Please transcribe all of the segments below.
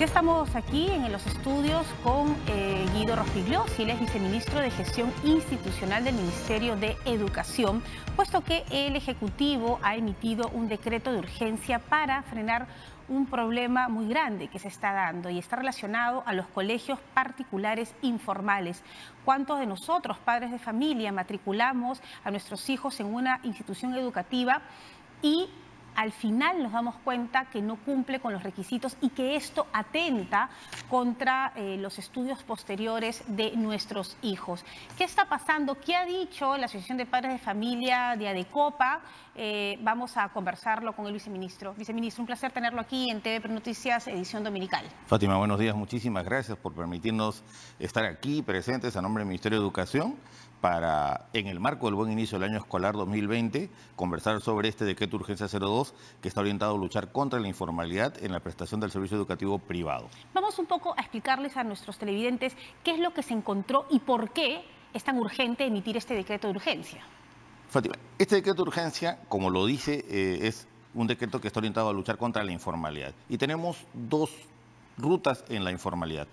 Ya estamos aquí en los estudios con eh, Guido y él es viceministro de Gestión Institucional del Ministerio de Educación, puesto que el Ejecutivo ha emitido un decreto de urgencia para frenar un problema muy grande que se está dando y está relacionado a los colegios particulares informales. ¿Cuántos de nosotros, padres de familia, matriculamos a nuestros hijos en una institución educativa y al final nos damos cuenta que no cumple con los requisitos y que esto atenta contra eh, los estudios posteriores de nuestros hijos. ¿Qué está pasando? ¿Qué ha dicho la Asociación de Padres de Familia de ADECOPA? Eh, vamos a conversarlo con el viceministro. Viceministro, un placer tenerlo aquí en TV Noticias, edición dominical. Fátima, buenos días. Muchísimas gracias por permitirnos estar aquí presentes a nombre del Ministerio de Educación para, en el marco del buen inicio del año escolar 2020, conversar sobre este de decreto urgencia 02 que está orientado a luchar contra la informalidad en la prestación del servicio educativo privado. Vamos un poco a explicarles a nuestros televidentes qué es lo que se encontró y por qué es tan urgente emitir este decreto de urgencia. Fátima, este decreto de urgencia, como lo dice, eh, es un decreto que está orientado a luchar contra la informalidad. Y tenemos dos rutas en la informalidad.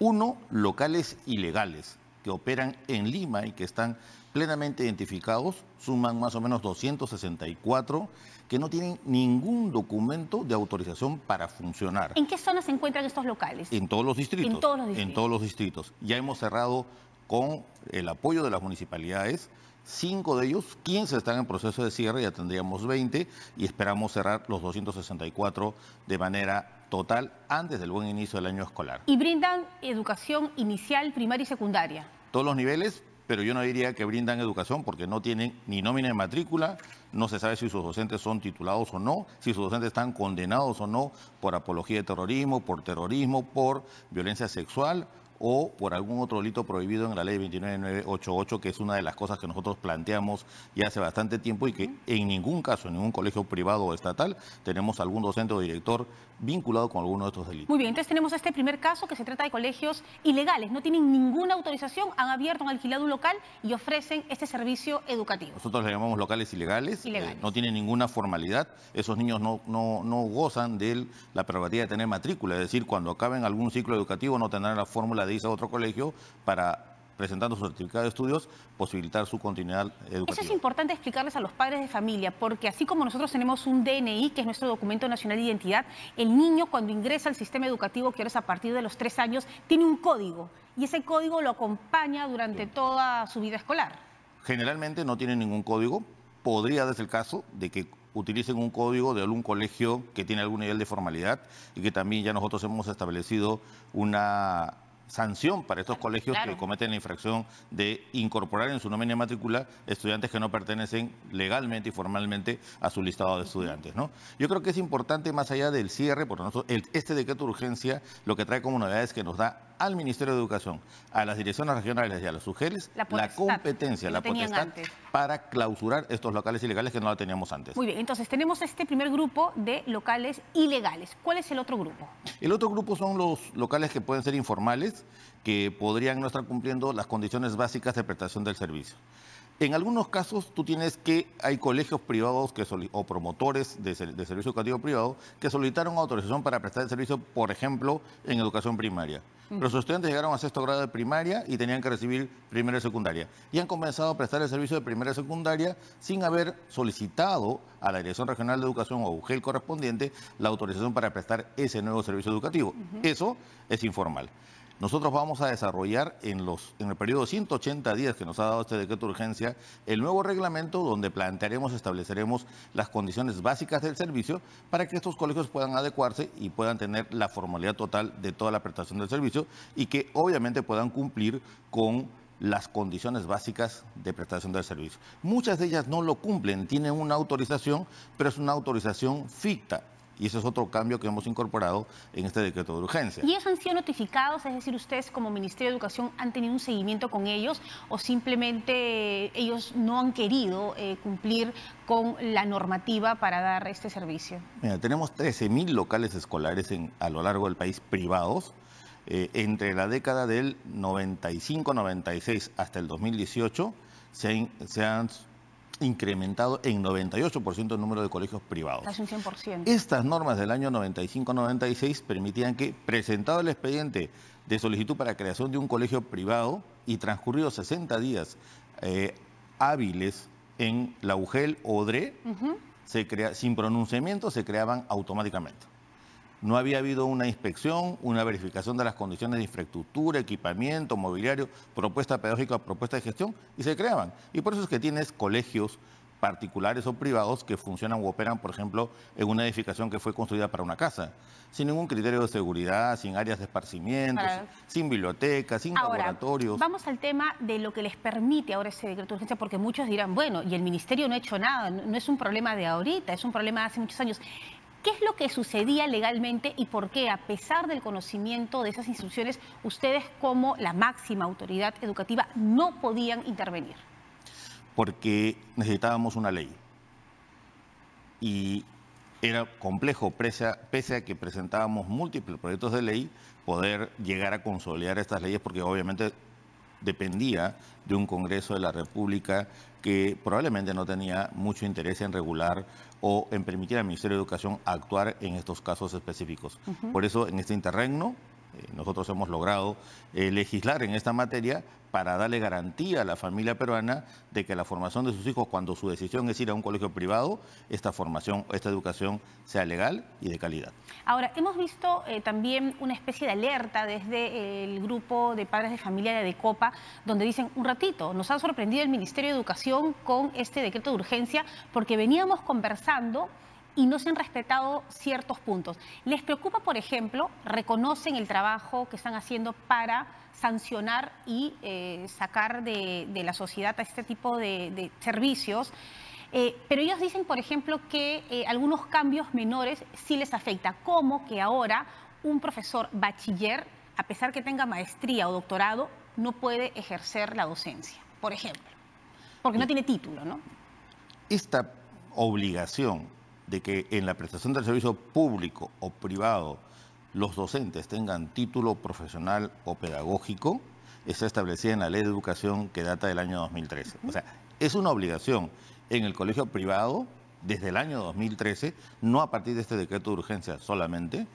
Uno, locales ilegales que operan en Lima y que están plenamente identificados, suman más o menos 264 que no tienen ningún documento de autorización para funcionar. ¿En qué zona se encuentran estos locales? En todos los distritos. En todos los distritos. En todos los distritos. Ya hemos cerrado con el apoyo de las municipalidades. Cinco de ellos, 15 están en proceso de cierre, ya tendríamos 20 y esperamos cerrar los 264 de manera total antes del buen inicio del año escolar. Y brindan educación inicial, primaria y secundaria. Todos los niveles, pero yo no diría que brindan educación porque no tienen ni nómina de matrícula, no se sabe si sus docentes son titulados o no, si sus docentes están condenados o no por apología de terrorismo, por terrorismo, por violencia sexual o por algún otro delito prohibido en la ley 29988, que es una de las cosas que nosotros planteamos ya hace bastante tiempo y que en ningún caso, en ningún colegio privado o estatal, tenemos algún docente o director vinculado con alguno de estos delitos. Muy bien, entonces tenemos este primer caso que se trata de colegios ilegales, no tienen ninguna autorización, han abierto un alquilado local y ofrecen este servicio educativo. Nosotros le llamamos locales ilegales, eh, no tienen ninguna formalidad, esos niños no, no, no gozan de la prerrogativa de tener matrícula, es decir, cuando acaben algún ciclo educativo no tendrán la fórmula de dice a otro colegio para presentando su certificado de estudios, posibilitar su continuidad educativa. Eso es importante explicarles a los padres de familia, porque así como nosotros tenemos un DNI, que es nuestro documento nacional de identidad, el niño cuando ingresa al sistema educativo, que ahora es a partir de los tres años, tiene un código y ese código lo acompaña durante toda su vida escolar. Generalmente no tiene ningún código. Podría ser el caso de que utilicen un código de algún colegio que tiene algún nivel de formalidad y que también ya nosotros hemos establecido una sanción para estos colegios que cometen la infracción de incorporar en su nómina matrícula estudiantes que no pertenecen legalmente y formalmente a su listado de estudiantes. ¿no? Yo creo que es importante, más allá del cierre, por nosotros, este decreto de urgencia lo que trae como novedad es que nos da al Ministerio de Educación, a las direcciones regionales y a los sugeres la, competencia, la potestad para clausurar estos locales ilegales que no la teníamos antes. Muy bien, entonces tenemos este primer grupo de locales ilegales. ¿Cuál es el otro grupo? El otro grupo son los locales que pueden ser informales, que podrían no estar cumpliendo las condiciones básicas de prestación del servicio. En algunos casos tú tienes que, hay colegios privados que o promotores de, servicio educativo privado que solicitaron autorización para prestar el servicio, por ejemplo, en educación primaria. Los estudiantes llegaron a sexto grado de primaria y tenían que recibir primera y secundaria. Y han comenzado a prestar el servicio de primera y secundaria sin haber solicitado a la Dirección Regional de Educación o UGEL correspondiente la autorización para prestar ese nuevo servicio educativo. Eso es informal. Nosotros vamos a desarrollar en, el periodo de 180 días que nos ha dado este decreto de urgencia el nuevo reglamento donde plantearemos, estableceremos las condiciones básicas del servicio para que estos colegios puedan adecuarse y puedan tener la formalidad total de toda la prestación del servicio y que obviamente puedan cumplir con las condiciones básicas de prestación del servicio. Muchas de ellas no lo cumplen, tienen una autorización, pero es una autorización ficta, y ese es otro cambio que hemos incorporado en este decreto de urgencia. ¿Y ellos han sido notificados? Es decir, ustedes como Ministerio de Educación han tenido un seguimiento con ellos o simplemente ellos no han querido eh, cumplir con la normativa para dar este servicio? Mira, tenemos 13.000 locales escolares a lo largo del país privados. Eh, entre la década del 95-96 hasta el 2018 se se han incrementado en 98% el número de colegios privados. 100%. Estas normas del año 95-96 permitían que, presentado el expediente de solicitud para creación de un colegio privado y transcurridos 60 días eh, hábiles en la UGEL o DRE, e, sin pronunciamiento se creaban automáticamente. No había habido una inspección, una verificación de las condiciones de infraestructura, equipamiento, mobiliario, propuesta pedagógica, propuesta de gestión, y se creaban. Y por eso es que tienes colegios particulares o privados que funcionan o operan, por ejemplo, en una edificación que fue construida para una casa, sin ningún criterio de seguridad, sin áreas de esparcimiento, sin, bibliotecas, sin laboratorios. Vamos al tema de lo que les permite ahora ese decreto de urgencia, porque muchos dirán, bueno, y el ministerio no ha hecho nada, no es un problema de ahorita, es un problema de hace muchos años. ¿Qué es lo que sucedía legalmente y por qué, a pesar del conocimiento de esas instrucciones, ustedes como la máxima autoridad educativa no podían intervenir? Porque necesitábamos una ley. Y era complejo, pese a, que presentábamos múltiples proyectos de ley, poder llegar a consolidar estas leyes, porque obviamente dependía de un Congreso de la República que probablemente no tenía mucho interés en regular o en permitir al Ministerio de Educación actuar en estos casos específicos. Por eso, en este interregno, eh, nosotros hemos logrado eh, legislar en esta materia para darle garantía a la familia peruana de que la formación de sus hijos, cuando su decisión es ir a un colegio privado, esta formación, esta educación sea legal y de calidad. Ahora, hemos visto eh, también una especie de alerta desde el grupo de padres de familia de Copa, donde dicen, un ratito, nos ha sorprendido el Ministerio de Educación con este decreto de urgencia, porque veníamos conversando y no se han respetado ciertos puntos. ¿Les preocupa, por ejemplo, reconocen el trabajo que están haciendo para sancionar y eh, sacar de, la sociedad a este tipo de, servicios? Eh, pero ellos dicen, por ejemplo, que eh, algunos cambios menores sí les afecta, como que ahora un profesor bachiller, a pesar que tenga maestría o doctorado, no puede ejercer la docencia, por ejemplo, porque no tiene título, ¿no? Esta obligación de que en la prestación del servicio público o privado los docentes tengan título profesional o pedagógico está establecida en la Ley de Educación que data del año 2013. O sea, es una obligación en el colegio privado desde el año 2013, no a partir de este decreto de urgencia solamente,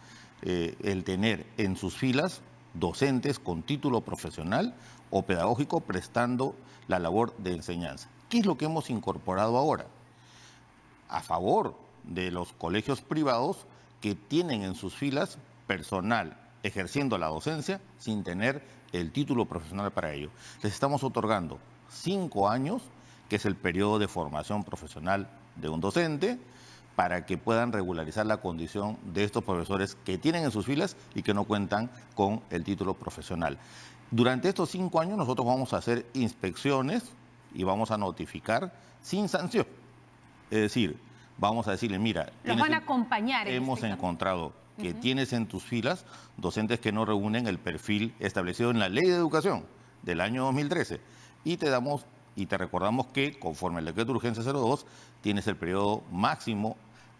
eh, el tener en sus filas docentes con título profesional o pedagógico prestando la labor de enseñanza. ¿Qué es lo que hemos incorporado ahora? A favor de los colegios privados que tienen en sus filas personal ejerciendo la docencia sin tener el título profesional para ello. Les estamos otorgando cinco años, que es el periodo de formación profesional de un docente, para que puedan regularizar la condición de estos profesores que tienen en sus filas y que no cuentan con el título profesional. Durante estos cinco años nosotros vamos a hacer inspecciones y vamos a notificar sin sanción. Es decir, vamos a decirle, mira, este hemos encontrado que tienes en tus filas docentes que no reúnen el perfil establecido en la Ley de Educación del año 2013 y te damos y te recordamos que conforme al decreto de urgencia 02 tienes el periodo máximo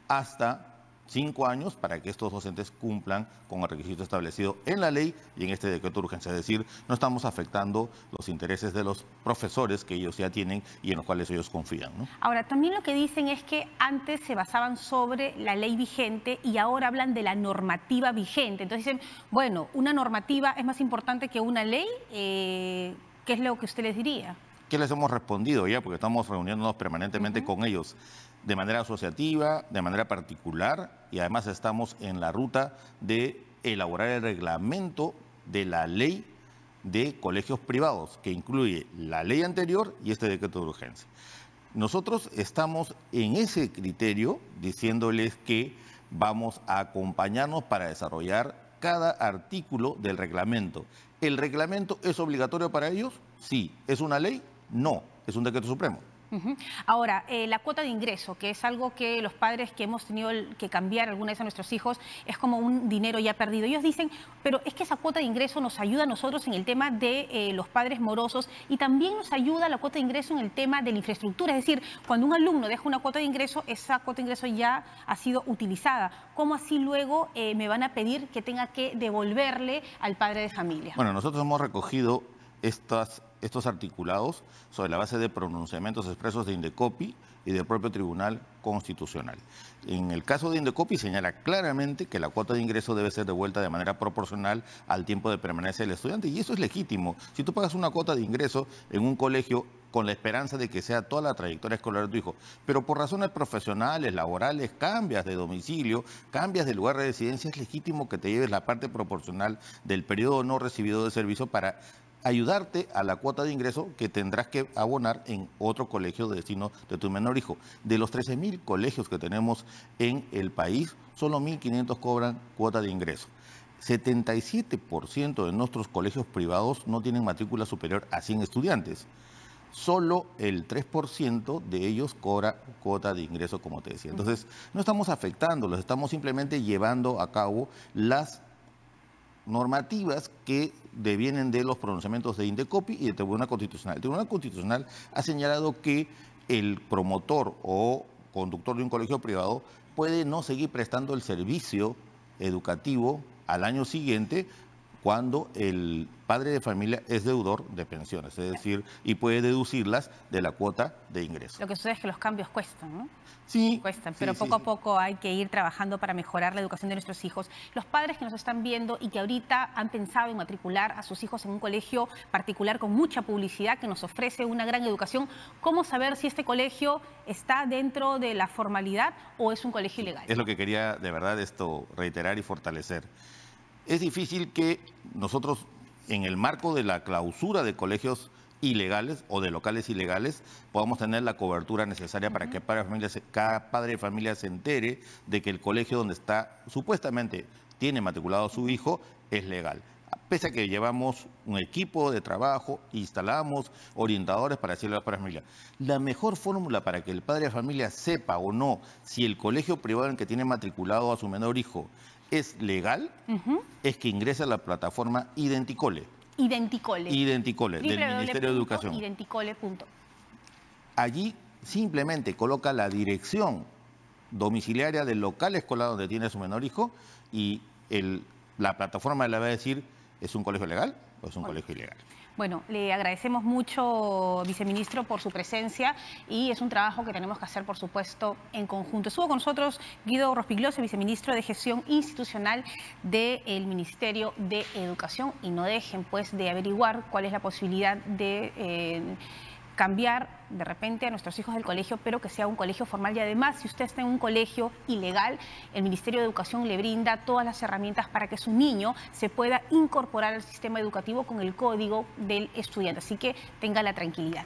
hasta cinco años para que estos docentes cumplan con el requisito establecido en la ley y en este decreto de urgencia. Es decir, no estamos afectando los intereses de los profesores que ellos ya tienen y en los cuales ellos confían. Ahora, también lo que dicen es que antes se basaban sobre la ley vigente y ahora hablan de la normativa vigente. Entonces dicen, bueno, una normativa es más importante que una ley. Eh, ¿Qué es lo que usted les diría? ¿Qué les hemos respondido ya? Porque estamos reuniéndonos permanentemente con ellos de manera asociativa, de manera particular, y además estamos en la ruta de elaborar el reglamento de la ley de colegios privados, que incluye la ley anterior y este decreto de urgencia. Nosotros estamos en ese criterio diciéndoles que vamos a acompañarnos para desarrollar cada artículo del reglamento. ¿El reglamento es obligatorio para ellos? Sí. ¿Es una ley? No. Es un decreto supremo. Ahora, eh, la cuota de ingreso, que es algo que los padres que hemos tenido que cambiar alguna vez a nuestros hijos, es como un dinero ya perdido. Ellos dicen, pero es que esa cuota de ingreso nos ayuda a nosotros en el tema de eh, los padres morosos y también nos ayuda la cuota de ingreso en el tema de la infraestructura. Es decir, cuando un alumno deja una cuota de ingreso, esa cuota de ingreso ya ha sido utilizada. ¿Cómo así luego eh, me van a pedir que tenga que devolverle al padre de familia? Bueno, nosotros hemos recogido estas estos articulados sobre la base de pronunciamientos expresos de Indecopi y del propio Tribunal Constitucional. En el caso de Indecopi señala claramente que la cuota de ingreso debe ser devuelta de manera proporcional al tiempo de permanencia del estudiante y eso es legítimo. Si tú pagas una cuota de ingreso en un colegio con la esperanza de que sea toda la trayectoria escolar de tu hijo. Pero por razones profesionales, laborales, cambias de domicilio, cambias de lugar de residencia, es legítimo que te lleves la parte proporcional del periodo no recibido de servicio para ayudarte a la cuota de ingreso que tendrás que abonar en otro colegio de destino de tu menor hijo. De los 13.000 colegios que tenemos en el país, solo 1.500 cobran cuota de ingreso. 77% de nuestros colegios privados no tienen matrícula superior a 100 estudiantes solo el 3% de ellos cobra cuota de ingreso, como te decía. Entonces, no estamos afectándolos, estamos simplemente llevando a cabo las normativas que devienen de los pronunciamientos de Indecopi y del Tribunal Constitucional. El Tribunal Constitucional ha señalado que el promotor o conductor de un colegio privado puede no seguir prestando el servicio educativo al año siguiente cuando el padre de familia es deudor de pensiones, es decir, y puede deducirlas de la cuota de ingreso. Lo que sucede es que los cambios cuestan, ¿no? Sí. Cuestan, pero poco a poco hay que ir trabajando para mejorar la educación de nuestros hijos. Los padres que nos están viendo y que ahorita han pensado en matricular a sus hijos en un colegio particular con mucha publicidad que nos ofrece una gran educación, ¿cómo saber si este colegio está dentro de la formalidad o es un colegio ilegal? Es lo que quería de verdad esto reiterar y fortalecer es difícil que nosotros, en el marco de la clausura de colegios ilegales o de locales ilegales, podamos tener la cobertura necesaria para que cada padre de familia se entere de que el colegio donde está supuestamente tiene matriculado a su hijo es legal. Pese a que llevamos un equipo de trabajo, instalamos orientadores para decirle a la familia, la mejor fórmula para que el padre de familia sepa o no si el colegio privado en que tiene matriculado a su menor hijo es legal es que ingresa a la plataforma Identicole. Identicole. Identicole, del Ministerio de Educación. Identicole. Allí simplemente coloca la dirección domiciliaria del local escolar donde tiene a su menor hijo y el, la plataforma le va a decir, ¿es un colegio legal o es un colegio ilegal? Bueno, le agradecemos mucho, viceministro, por su presencia y es un trabajo que tenemos que hacer, por supuesto, en conjunto. Estuvo con nosotros Guido Rospiglioso, viceministro de Gestión Institucional del Ministerio de Educación y no dejen, pues, de averiguar cuál es la posibilidad de... Eh, cambiar de repente a nuestros hijos del colegio, pero que sea un colegio formal. Y además, si usted está en un colegio ilegal, el Ministerio de Educación le brinda todas las herramientas para que su niño se pueda incorporar al sistema educativo con el código del estudiante. Así que tenga la tranquilidad.